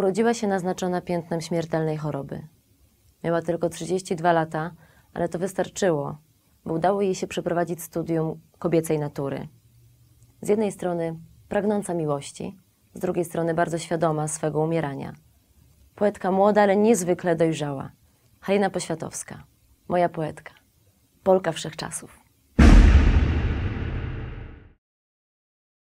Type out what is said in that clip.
Urodziła się naznaczona piętnem śmiertelnej choroby. Miała tylko 32 lata, ale to wystarczyło, bo udało jej się przeprowadzić studium kobiecej natury. Z jednej strony pragnąca miłości, z drugiej strony bardzo świadoma swego umierania. Poetka młoda, ale niezwykle dojrzała. Halina Poświatowska, moja poetka, Polka wszechczasów.